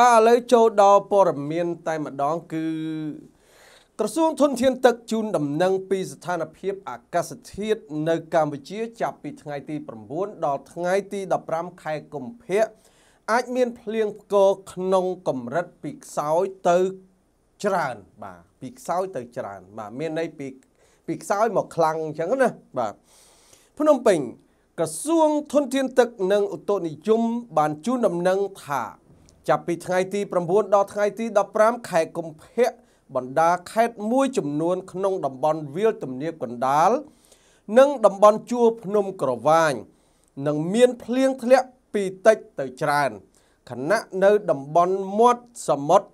បាទឥឡូវចូលដល់ព័ត៌មានតែម្ដងគឺ ក្រសួងធនធាន ទឹកជូនដំណឹងពីស្ថានភាព អាកាសធាតុនៅកម្ពុជា ចាប់ពីថ្ងៃទី9ដល់ថ្ងៃ ទី15ខែកុម្ភៈអាចមាន ភ្លៀងផ្គរក្នុងកម្រិតពីខ្សោយទៅច្រើនបាទពីខ្សោយទៅច្រើន បាទមានន័យពីពីខ្សោយមកខ្លាំងអញ្ចឹងណាបាទភ្នំពេញក្រសួងធនធានទឹក និងឧតុនិយមបានជូនដំណឹងថាចាប់ពីថ្ងៃទី9ដល់ថ្ងៃទី15ខែកុម្ភៈបណ្ដាខេត្តមួយចំនួន ក្នុងតំបន់វាលទំនាបកណ្ដាលនិងតំបន់ជួរភ្នំក្រវាញនឹងមានភ្លៀងធ្លាក់ពីតិចទៅច្រើនខណៈនៅតំបន់មាត់សមុទ្រ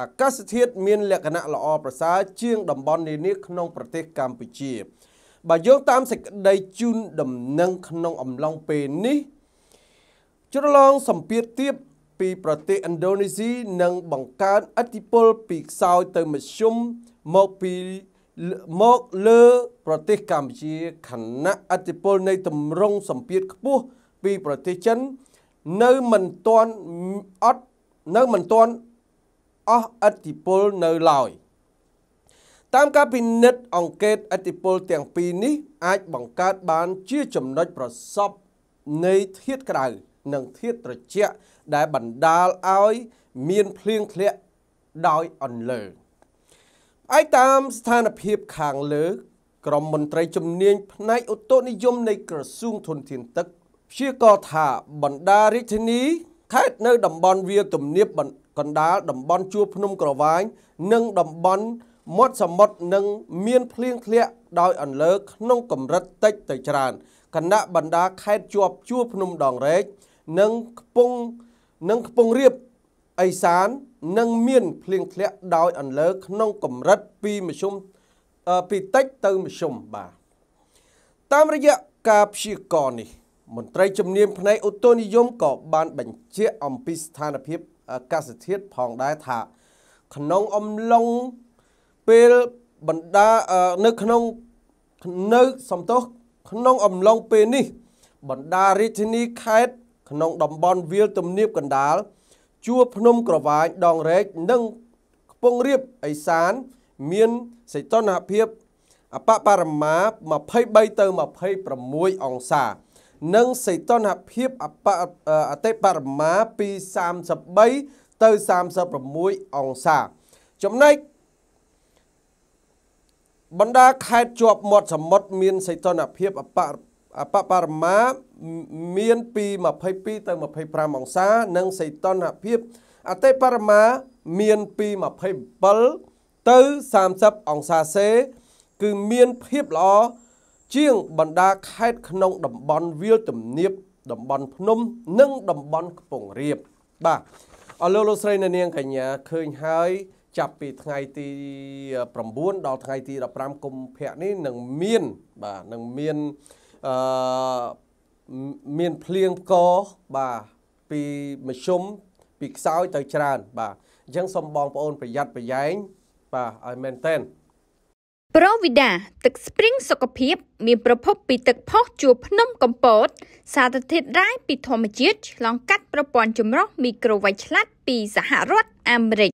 អាកាសធាតុមានលក្ខណៈល្អប្រសើរជាងតំបន់នានាក្នុងប្រទេសកម្ពុជា បើយោងតាមសេចក្តីជូនដំណឹងក្នុងអំឡុងពេលនេះជ្រលងសម្ពាធទៀបពីប្រទេសឥណ្ឌូនេស៊ីនឹងបង្កើនឥទ្ធិពលពីខ្សោយទៅមធ្យមមកពីមកលើ ប្រទេសកម្ពុជាខណៈឥទ្ធិពលនៃទម្រង់សម្ពាធខ្ពស់ពីប្រទេសចិននៅមិនទាន់អត់នៅមិនទាន់អស់ឥទ្ធិពលនៅឡើយតាមការពិនិត្យអង្កេតឥទ្ធិពលទាំងពីរនេះ អាចបង្កើតបាន ជាចំណុចប្រសពនៃធាតក្រៅ។និងធាតុត្រជាក់ដែលបណ្ដាលឲ្យ មានភ្លៀងធ្លាក់ដោយអន្លើឯតាមស្ថានភាពខាងលើ ក្រមមន្ត្រីជំនាញផ្នែកឧតុនិយមនៃក្រសួងធនធានទឹកព្យាករថាបណ្ដារាជធានីខេត្តនៅតំបន់វាទំនាបកណ្ដាលតំបន់ជួរភ្នំក្រវ៉ាញនិងតំបន់ មាត់សមុទ្រនឹងមានភ្លៀងធ្លាក់ដោយ អន្លើក្នុងកម្រិតតិចទៅច្រើនគណៈបណ្ដាខេត្តជាប់ជួរភ្នំដងរែកនិងខ្ពង់និងខ្ពង់រាបអេសាននឹងមានភ្លៀងធ្លាក់ដោយអន្លើ ក្នុងកម្រិតពីមធ្យមពីតិចទៅមធ្យមបាទតាមរយៈការព្យាករណ៍នេះ មន្ត្រីជំនាញផ្នែកឧតុនិយមក៏បាន បញ្ជាក់អំពីស្ថានភាពអាកាសធាតុផងដែរថាក្នុងអំឡុងពេលបណ្ដានៅក្នុងនៅសំទោសក្នុងអំឡុងពេលនេះបណ្ដារាជធានីខេត្តក្នុងតំបន់វាល ទំនាប កណ្ដាលជួរភ្នំក្រវាញដងរែកនិងខ្ពង់រាបអេសាន មានសីតុណ្ហភាព អបបរមា23ទៅ26អង្សានិងសីតុណ្ហភាពអបអតិបរមាពី33ទៅ36អង្សា ចំណែកបណ្ដាខេត្តជាប់មាត់សមុទ្រមាន សីតុណ្ហភាពអបអបបរមាមានពី22ទៅ25អង្សា និងសីតុណ្ហភាពអតិបរមាមានពី27ទៅ30អង្សាសេគឺមានភាពល្អជាង បណ្ដាខេត្តក្នុងតំបន់វាល ទំនាបតំបន់ភ្នំនិងតំបន់ខ្ពង់រាបបាទអរលោកលោកស្រីនាង កញ្ញាឃើញហើយ ចាប់ពីថ្ងៃទី9ដល់ថ្ងៃទី15កុម្ភៈនេះនឹងមានបាទនឹងមានអឺមានភ្លៀងកបាទពីមធ្យមពីខ្សោយទៅច្រើន បាទអញ្ចឹងសូមបងប្អូនប្រយ័ត្នប្រយែងបាទឲ្យមែនតែនប្រូវីដាទឹកស្ព្រីងសុខភាពមានប្រភពពីទឹកផុសជួរភ្នំកំពតសារធាតុរ៉ែពីធម្មជាតិឆ្លងកាត់ប្រព័ន្ធចម្រោះមីក្រូវ៉ាច់ឆ្លាតពីសហរដ្ឋអាមេរិក